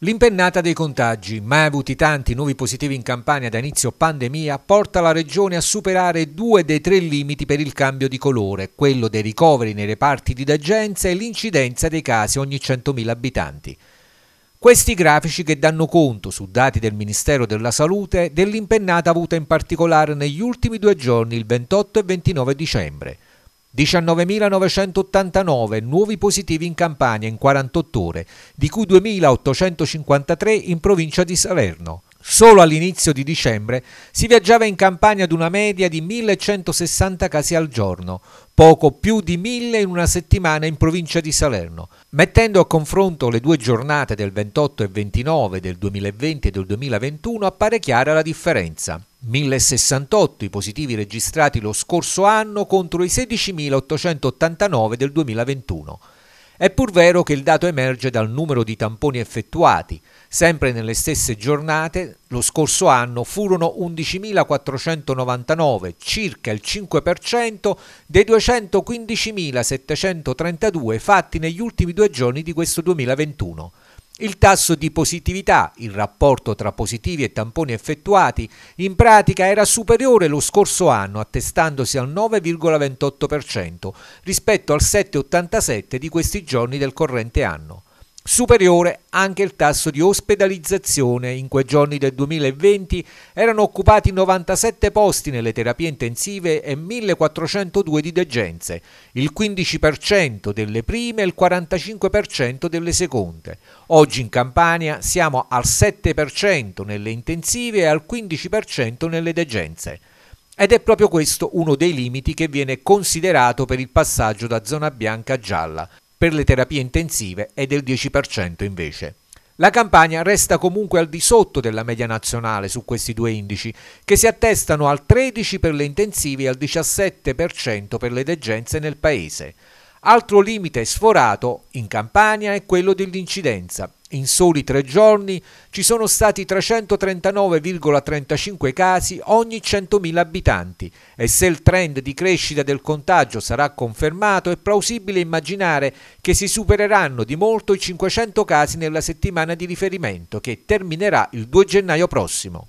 L'impennata dei contagi, mai avuti tanti nuovi positivi in Campania da inizio pandemia, porta la regione a superare due dei tre limiti per il cambio di colore, quello dei ricoveri nei reparti di degenza e l'incidenza dei casi ogni 100.000 abitanti. Questi grafici che danno conto, su dati del Ministero della Salute, dell'impennata avuta in particolare negli ultimi due giorni, il 28 e 29 dicembre. 19.989 nuovi positivi in Campania in 48 ore, di cui 2.853 in provincia di Salerno. Solo all'inizio di dicembre si viaggiava in Campania ad una media di 1160 casi al giorno, poco più di 1000 in una settimana in provincia di Salerno. Mettendo a confronto le due giornate del 28 e 29 del 2020 e del 2021 appare chiara la differenza. 1068 i positivi registrati lo scorso anno contro i 16.889 del 2021. È pur vero che il dato emerge dal numero di tamponi effettuati. Sempre nelle stesse giornate, lo scorso anno furono 11.499, circa il 5% dei 215.732 fatti negli ultimi due giorni di questo 2021. Il tasso di positività, il rapporto tra positivi e tamponi effettuati, in pratica era superiore lo scorso anno, attestandosi al 9,28% rispetto al 7,87% di questi giorni del corrente anno. Superiore anche il tasso di ospedalizzazione. In quei giorni del 2020 erano occupati 97 posti nelle terapie intensive e 1402 di degenze, il 15% delle prime e il 45% delle seconde. Oggi in Campania siamo al 7% nelle intensive e al 15% nelle degenze. Ed è proprio questo uno dei limiti che viene considerato per il passaggio da zona bianca a gialla per le terapie intensive è del 10% invece. La Campania resta comunque al di sotto della media nazionale su questi due indici, che si attestano al 13% per le intensive e al 17% per le degenze nel Paese. Altro limite sforato in Campania è quello dell'incidenza. In soli tre giorni ci sono stati 339,35 casi ogni 100.000 abitanti e se il trend di crescita del contagio sarà confermato è plausibile immaginare che si supereranno di molto i 500 casi nella settimana di riferimento che terminerà il 2 gennaio prossimo.